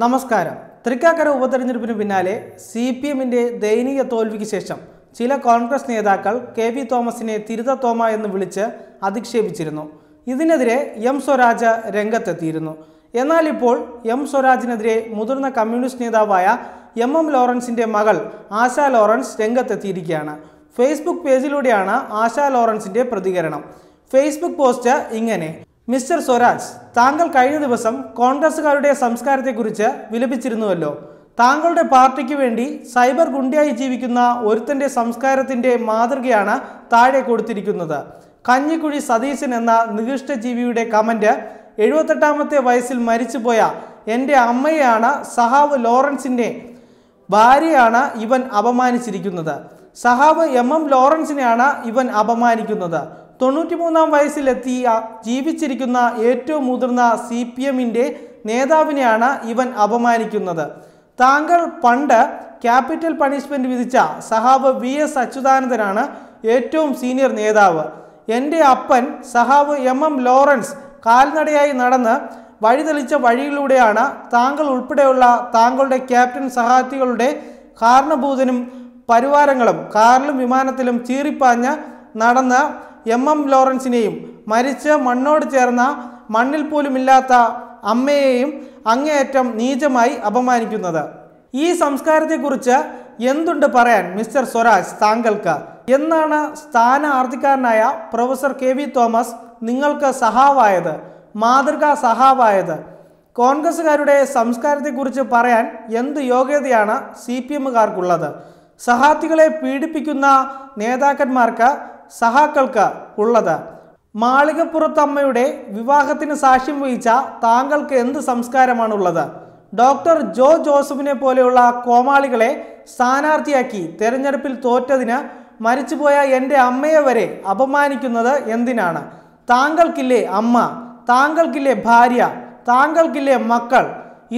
നമസ്കാരം തൃക്കാക്കര ഉപതെരഞ്ഞെടുപ്പിന് പിന്നാലെ C P എമ്മിൻ്റെ ദയനീയ തോൽവിക്ക് ശേഷം ചില കോൺഗ്രസ് നേതാക്കൾ കെ പി തോമസിനെ തിരുത തോമ എന്ന് വിളിച്ച് അധിക്ഷേപിച്ചിരുന്നു ഇതിനെതിരെ എം സ്വരാജ് രംഗത്തെത്തിയിരുന്നു എന്നാൽ ഇപ്പോൾ എം സ്വരാജിനെതിരെ മുതിർന്ന കമ്മ്യൂണിസ്റ്റ് നേതാവായ എം എം ലോറൻസിൻ്റെ മകൾ ആശ ലോറൻസ് രംഗത്തെത്തിയിരിക്കുകയാണ് ഫേസ്ബുക്ക് പേജിലൂടെയാണ് ആശ ലോറൻസിൻ്റെ പ്രതികരണം ഫേസ്ബുക്ക് പോസ്റ്റ് ഇങ്ങനെ മിസ്റ്റർ സ്വരാജ് താങ്കൾ കഴിഞ്ഞ ദിവസം കോൺഗ്രസുകാരുടെ സംസ്കാരത്തെക്കുറിച്ച് വിലപിച്ചിരുന്നുവല്ലോ താങ്കളുടെ പാർട്ടിക്ക് വേണ്ടി സൈബർ ഗുണ്ടിയായി ജീവിക്കുന്ന ഒരുത്തൻ്റെ സംസ്കാരത്തിൻ്റെ മാതൃകയാണ് താഴെ കൊടുത്തിരിക്കുന്നത് കഞ്ഞിക്കുഴി സതീശൻ എന്ന നികൃഷ്ടജീവിയുടെ കമൻറ്റ് എഴുപത്തെട്ടാമത്തെ വയസ്സിൽ മരിച്ചുപോയ എൻ്റെ അമ്മയാണ് സഹാവ് ലോറൻസിൻ്റെ ഭാര്യയാണ് ഇവൻ അപമാനിച്ചിരിക്കുന്നത് സഹാവ് എം എം ലോറൻസിനെയാണ് ഇവൻ അപമാനിക്കുന്നത് തൊണ്ണൂറ്റിമൂന്നാം വയസ്സിലെത്തിയ ജീവിച്ചിരിക്കുന്ന ഏറ്റവും മുതിർന്ന സി പി എമ്മിൻ്റെ നേതാവിനെയാണ് ഇവൻ അപമാനിക്കുന്നത് താങ്കൾ പണ്ട് ക്യാപിറ്റൽ പണിഷ്മെൻ്റ് വിധിച്ച സഹാബ് വി എസ് അച്യുതാനന്ദനാണ് ഏറ്റവും സീനിയർ നേതാവ് എൻ്റെ അപ്പൻ സഹാബ് എം എം ലോറൻസ് കാൽനടയായി നടന്ന് വഴിതെളിച്ച വഴിയിലൂടെയാണ് താങ്കൾ ഉൾപ്പെടെയുള്ള താങ്കളുടെ ക്യാപ്റ്റൻ സഹാർത്ഥികളുടെ കാരണഭൂതനും പരിവാരങ്ങളും കാറിലും വിമാനത്തിലും ചീറിപ്പാഞ്ഞ് നടന്ന് എം എം ലോറൻസിനെയും മരിച്ച് മണ്ണോട് ചേർന്ന മണ്ണിൽ പോലുമില്ലാത്ത അമ്മയെയും അങ്ങേയറ്റം നീചമായി അപമാനിക്കുന്നത് ഈ സംസ്കാരത്തെക്കുറിച്ച് എന്തുണ്ട് പറയാൻ മിസ്റ്റർ സ്വരാജ് താങ്കൾക്ക് എന്നാണ് ആർത്തിക്കാരനായ പ്രൊഫസർ കെ വി തോമസ് നിങ്ങൾക്ക് സഹാവായത് മാതൃകാ സഹാവായത് കോൺഗ്രസ്സുകാരുടെ സംസ്കാരത്തെക്കുറിച്ച് പറയാൻ എന്ത് യോഗ്യതയാണ് സി പി എമ്മുകാർക്കുള്ളത് സഹാർത്ഥികളെ പീഡിപ്പിക്കുന്ന നേതാക്കന്മാർക്ക് സഹാക്കൾക്ക് ഉള്ളത് മാളികപ്പുറത്തമ്മയുടെ വിവാഹത്തിന് സാക്ഷ്യം വഹിച്ച താങ്കൾക്ക് എന്ത് സംസ്കാരമാണുള്ളത് ഡോക്ടർ ജോ ജോസഫിനെ പോലെയുള്ള കോമാളികളെ സ്ഥാനാർത്ഥിയാക്കി തെരഞ്ഞെടുപ്പിൽ തോറ്റതിന് മരിച്ചുപോയ എൻ്റെ അമ്മയെ വരെ അപമാനിക്കുന്നത് എന്തിനാണ് താങ്കൾക്കില്ലേ അമ്മ താങ്കൾക്കില്ലേ ഭാര്യ താങ്കൾക്കില്ലേ മക്കൾ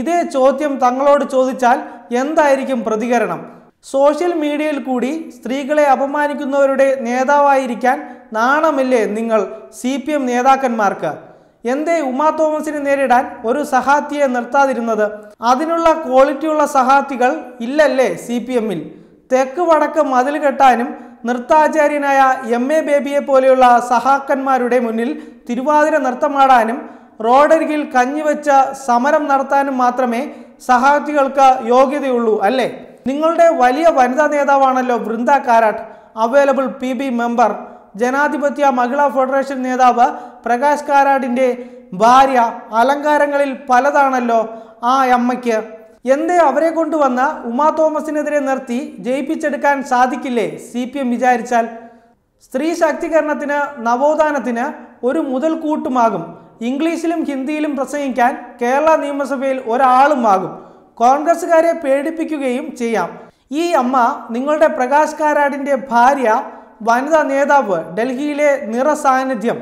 ഇതേ ചോദ്യം തങ്ങളോട് ചോദിച്ചാൽ എന്തായിരിക്കും പ്രതികരണം സോഷ്യൽ മീഡിയയിൽ കൂടി സ്ത്രീകളെ അപമാനിക്കുന്നവരുടെ നേതാവായിരിക്കാൻ നാണമില്ലേ നിങ്ങൾ സി പി എം നേതാക്കന്മാർക്ക് എന്തേ ഉമാ തോമസിനെ നേരിടാൻ ഒരു സഹാത്തിയെ നിർത്താതിരുന്നത് അതിനുള്ള ക്വാളിറ്റിയുള്ള സഹാത്തികൾ ഇല്ലല്ലേ സി പി എമ്മിൽ തെക്ക് വടക്ക് മതിൽ കെട്ടാനും നൃത്താചാര്യനായ എം എ ബേബിയെ പോലെയുള്ള സഹാക്കന്മാരുടെ മുന്നിൽ തിരുവാതിര നൃത്തമാടാനും റോഡരികിൽ കഞ്ഞിവെച്ച സമരം നടത്താനും മാത്രമേ സഹാർത്ഥികൾക്ക് യോഗ്യതയുള്ളൂ അല്ലേ നിങ്ങളുടെ വലിയ വനിതാ നേതാവാണല്ലോ Brinda Karat available P B member Janadhipathya Mahila federation നേതാവ് പ്രകാശ് കാരാടിൻ്റെ ഭാര്യ അലങ്കാരങ്ങളിൽ പലതാണല്ലോ ആ അമ്മയ്ക്ക് എന്തേ അവരെ കൊണ്ടുവന്ന് ഉമാ തോമസിനെതിരെ നിർത്തി ജയിപ്പിച്ചെടുക്കാൻ സാധിക്കില്ലേ സി പി എം വിചാരിച്ചാൽ സ്ത്രീ ശാക്തീകരണത്തിന് നവോത്ഥാനത്തിന് ഒരു മുതൽക്കൂട്ടുമാകും ഇംഗ്ലീഷിലും ഹിന്ദിയിലും പ്രസംഗിക്കാൻ കേരള നിയമസഭയിൽ ഒരാളുമാകും കോൺഗ്രസ്സുകാരെ പേടിപ്പിക്കുകയും ചെയ്യാം ഈ അമ്മ നിങ്ങളുടെ പ്രകാശ് കാരാടിൻ്റെ ഭാര്യ വനിതാ നേതാവ് ഡൽഹിയിലെ നിറസാന്നിധ്യം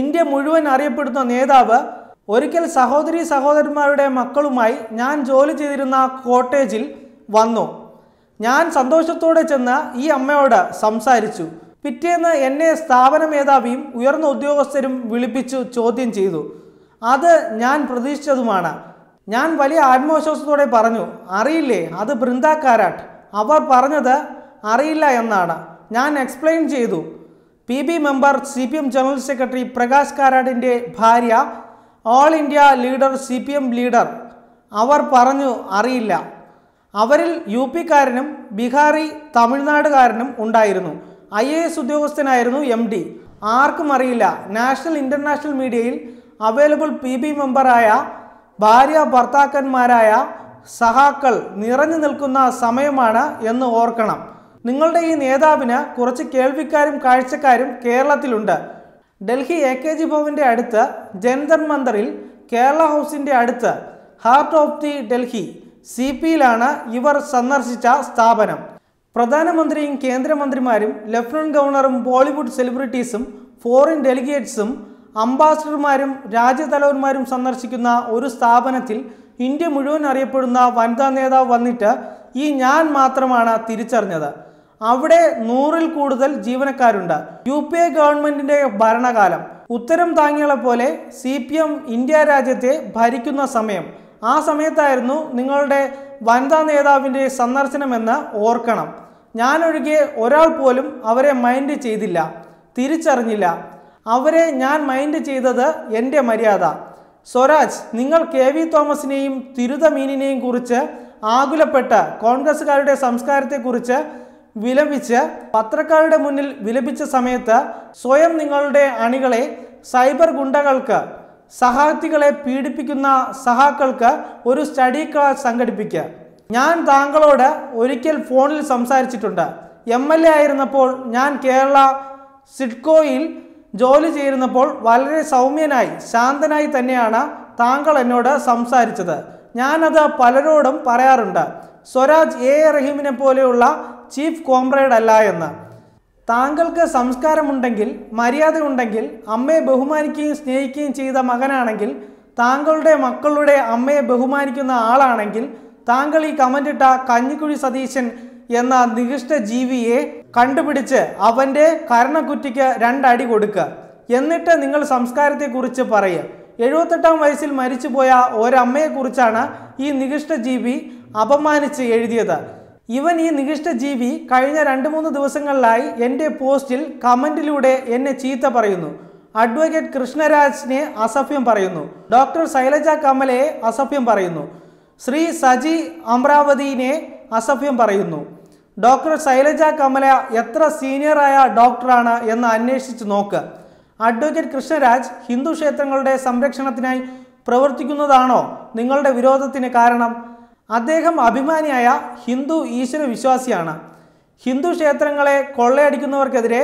ഇന്ത്യ മുഴുവൻ അറിയപ്പെടുന്ന നേതാവ് ഒരിക്കൽ സഹോദരി സഹോദരന്മാരുടെ മക്കളുമായി ഞാൻ ജോലി ചെയ്തിരുന്ന കോട്ടേജിൽ വന്നു ഞാൻ സന്തോഷത്തോടെ ചെന്ന് ഈ അമ്മയോട് സംസാരിച്ചു പിറ്റേന്ന് എന്നെ സ്ഥാപന മേധാവിയും ഉയർന്ന ഉദ്യോഗസ്ഥരും വിളിപ്പിച്ചു ചോദ്യം ചെയ്തു അത് ഞാൻ പ്രതീക്ഷിച്ചതുമാണ് ഞാൻ വലിയ ആത്മവിശ്വാസത്തോടെ പറഞ്ഞു അറിയില്ലേ അത് ബൃന്ദ കാരാട്ട് അവർ പറഞ്ഞത് അറിയില്ല എന്നാണ് ഞാൻ എക്സ്പ്ലെയിൻ ചെയ്തു P B member C P M general secretary Prakash കാരാടിൻ്റെ ഭാര്യ all India leader C P M leader അവർ പറഞ്ഞു അറിയില്ല അവരിൽ യു പിക്കാരനും ബീഹാറി തമിഴ്നാടുകാരനും ഉണ്ടായിരുന്നു ഐ എ എസ് ഉദ്യോഗസ്ഥനായിരുന്നു എം ഡി ആർക്കും അറിയില്ല നാഷണൽ ഇൻ്റർനാഷണൽ മീഡിയയിൽ അവൈലബിൾ പി ബി മെമ്പറായ ഭാര്യ ഭർത്താക്കന്മാരായ സഹാക്കൾ നിറഞ്ഞു നിൽക്കുന്ന സമയമാണ് എന്ന് ഓർക്കണം നിങ്ങളുടെ ഈ നേതാവിന് കുറച്ച് കേൾവിക്കാരും കാഴ്ചക്കാരും കേരളത്തിലുണ്ട് ഡൽഹി എ കെ ജി ഭവൻ്റെ അടുത്ത് ജന്തർ മന്ദറിൽ കേരള ഹൗസിൻ്റെ അടുത്ത് heart of the Delhi C പിയിലാണ് ഇവർ സന്ദർശിച്ച സ്ഥാപനം പ്രധാനമന്ത്രിയും കേന്ദ്രമന്ത്രിമാരും ലഫ്റ്റനന്റ് ഗവർണറും ബോളിവുഡ് സെലിബ്രിറ്റീസും ഫോറിൻ ഡെലിഗേറ്റ്സും അംബാസഡർമാരും രാജ്യതലവന്മാരും സന്ദർശിക്കുന്ന ഒരു സ്ഥാപനത്തിൽ ഇന്ത്യ മുഴുവൻ അറിയപ്പെടുന്ന വനിതാ നേതാവ് വന്നിട്ട് ഈ ഞാൻ മാത്രമാണ് തിരിച്ചറിഞ്ഞത് അവിടെ നൂറിൽ കൂടുതൽ ജീവനക്കാരുണ്ട് യു പി എ ഗവൺമെൻറ്റിൻ്റെ ഭരണകാലം ഉത്തരം താങ്ങികളെ പോലെ സി പി എം ഇന്ത്യ രാജ്യത്തെ ഭരിക്കുന്ന സമയം ആ സമയത്തായിരുന്നു നിങ്ങളുടെ വനിതാ നേതാവിൻ്റെ സന്ദർശനമെന്ന് ഓർക്കണം ഞാനൊഴികെ ഒരാൾ പോലും അവരെ മൈൻഡ് ചെയ്തില്ല തിരിച്ചറിഞ്ഞില്ല അവരെ ഞാൻ മൈൻഡ് ചെയ്തത് എൻ്റെ മര്യാദ സ്വരാജ് നിങ്ങൾ കെ വി തോമസിനെയും തിരുതമീനിനെയും കുറിച്ച് ആകുലപ്പെട്ട് കോൺഗ്രസ്സുകാരുടെ സംസ്കാരത്തെക്കുറിച്ച് വിലപിച്ച് പത്രക്കാരുടെ മുന്നിൽ വിലപിച്ച സമയത്ത് സ്വയം നിങ്ങളുടെ അണികളെ സൈബർ ഗുണ്ടകൾക്ക് സഹാർത്ഥികളെ പീഡിപ്പിക്കുന്ന സഹാക്കൾക്ക് ഒരു സ്റ്റഡി ക്ലാസ് സംഘടിപ്പിക്കുക ഞാൻ താങ്കളോട് ഒരിക്കൽ ഫോണിൽ സംസാരിച്ചിട്ടുണ്ട് എം എൽ എ ആയിരുന്നപ്പോൾ ഞാൻ കേരള സിഡ്കോയിൽ ജോലി ചെയ്യുന്നപ്പോൾ വളരെ സൗമ്യനായി ശാന്തനായി തന്നെയാണ് താങ്കൾ എന്നോട് സംസാരിച്ചത് ഞാനത് പലരോടും പറയാറുണ്ട് സ്വരാജ് എ റഹീമിനെ പോലെയുള്ള ചീഫ് കോംറേഡ് അല്ല എന്ന് താങ്കൾക്ക് സംസ്കാരമുണ്ടെങ്കിൽ മര്യാദയുണ്ടെങ്കിൽ അമ്മയെ ബഹുമാനിക്കുകയും സ്നേഹിക്കുകയും ചെയ്ത മകനാണെങ്കിൽ താങ്കളുടെ മക്കളുടെ അമ്മയെ ബഹുമാനിക്കുന്ന ആളാണെങ്കിൽ താങ്കൾ ഈ കമൻറ്റിട്ട കഞ്ഞിക്കുഴി സതീശൻ എന്ന നികൃഷ്ട ജീവിയെ കണ്ടുപിടിച്ച് അവൻ്റെ കരണക്കുറ്റിക്ക് രണ്ടടി കൊടുക്കുക എന്നിട്ട് നിങ്ങൾ സംസ്കാരത്തെക്കുറിച്ച് പറയുക എഴുപത്തെട്ടാം വയസ്സിൽ മരിച്ചുപോയ ഒരമ്മയെക്കുറിച്ചാണ് ഈ ജീവി അപമാനിച്ച് എഴുതിയത് ഇവൻ ഈ ജീവി കഴിഞ്ഞ രണ്ട് മൂന്ന് ദിവസങ്ങളിലായി എൻ്റെ പോസ്റ്റിൽ കമൻറ്റിലൂടെ എന്നെ ചീത്ത പറയുന്നു അഡ്വക്കേറ്റ് കൃഷ്ണരാജിനെ അസഭ്യം പറയുന്നു ഡോക്ടർ ശൈലജ കമലയെ അസഭ്യം പറയുന്നു ശ്രീ സജി അമരാവതിനെ അസഭ്യം പറയുന്നു ഡോക്ടർ ശൈലജ കമല എത്ര സീനിയറായ ഡോക്ടറാണ് എന്ന് അന്വേഷിച്ച് നോക്ക് അഡ്വക്കേറ്റ് കൃഷ്ണരാജ് ഹിന്ദു ക്ഷേത്രങ്ങളുടെ സംരക്ഷണത്തിനായി പ്രവർത്തിക്കുന്നതാണോ നിങ്ങളുടെ വിരോധത്തിന് കാരണം അദ്ദേഹം അഭിമാനിയായ ഹിന്ദു ഈശ്വര വിശ്വാസിയാണ് ഹിന്ദു ക്ഷേത്രങ്ങളെ കൊള്ളയടിക്കുന്നവർക്കെതിരെ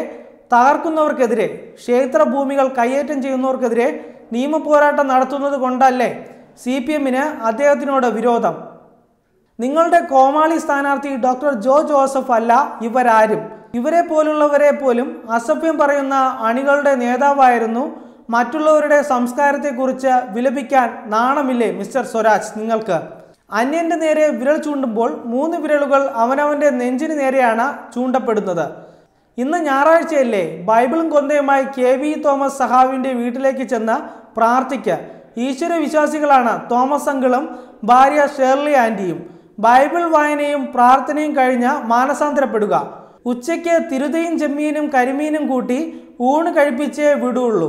തകർക്കുന്നവർക്കെതിരെ ക്ഷേത്രഭൂമികൾ കയ്യേറ്റം ചെയ്യുന്നവർക്കെതിരെ നിയമപോരാട്ടം നടത്തുന്നത് കൊണ്ടല്ലേ സി പി എമ്മിന് അദ്ദേഹത്തിനോട് വിരോധം നിങ്ങളുടെ കോമാളി സ്ഥാനാർത്ഥി ഡോക്ടർ ജോ ജോസഫ് അല്ല ഇവരാരും ഇവരെ പോലുള്ളവരെ പോലും അസഭ്യം പറയുന്ന അണികളുടെ നേതാവായിരുന്നു മറ്റുള്ളവരുടെ സംസ്കാരത്തെക്കുറിച്ച് വിലപിക്കാൻ നാണമില്ലേ മിസ്റ്റർ സ്വരാജ് നിങ്ങൾക്ക് അന്യന്റെ നേരെ വിരൽ ചൂണ്ടുമ്പോൾ മൂന്ന് വിരലുകൾ അവനവൻ്റെ നെഞ്ചിന് നേരെയാണ് ചൂണ്ടപ്പെടുന്നത് ഇന്ന് ഞായറാഴ്ചയല്ലേ ബൈബിളും കൊന്തയുമായി കെ വി തോമസ് സഹാവിൻ്റെ വീട്ടിലേക്ക് ചെന്ന് പ്രാർത്ഥിക്കുക ഈശ്വര വിശ്വാസികളാണ് തോമസ് അങ്കിളും ഭാര്യ ഷേർലി ആൻറ്റിയും ബൈബിൾ വായനയും പ്രാർത്ഥനയും കഴിഞ്ഞ മാനസാന്തരപ്പെടുക ഉച്ചയ്ക്ക് തിരുതയും ചെമ്മീനും കരിമീനും കൂട്ടി ഊണ് കഴിപ്പിച്ചേ വിടുള്ളൂ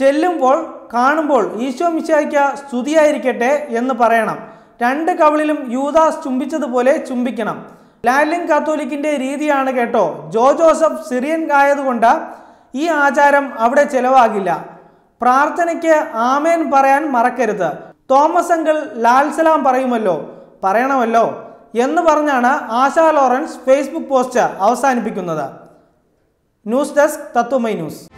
ചെല്ലുമ്പോൾ കാണുമ്പോൾ ഈശോ മിശാക്ക സ്തുതിയായിരിക്കട്ടെ എന്ന് പറയണം രണ്ട് കവളിലും യൂദാസ് ചുംബിച്ചതുപോലെ ചുംബിക്കണം ലാലിൻ കാത്തോലിക്കിൻ്റെ രീതിയാണ് കേട്ടോ ജോ ജോസഫ് സിറിയൻ ആയതുകൊണ്ട് ഈ ആചാരം അവിടെ ചെലവാകില്ല പ്രാർത്ഥനയ്ക്ക് ആമേൻ പറയാൻ മറക്കരുത് തോമസ് അങ്കിൾ ലാൽസലാം പറയുമല്ലോ പറയണമല്ലോ എന്ന് പറഞ്ഞാണ് ആശാ ലോറൻസ് ഫേസ്ബുക്ക് പോസ്റ്റ് അവസാനിപ്പിക്കുന്നത് ന്യൂസ് ഡെസ്ക് തത്വമൈ ന്യൂസ്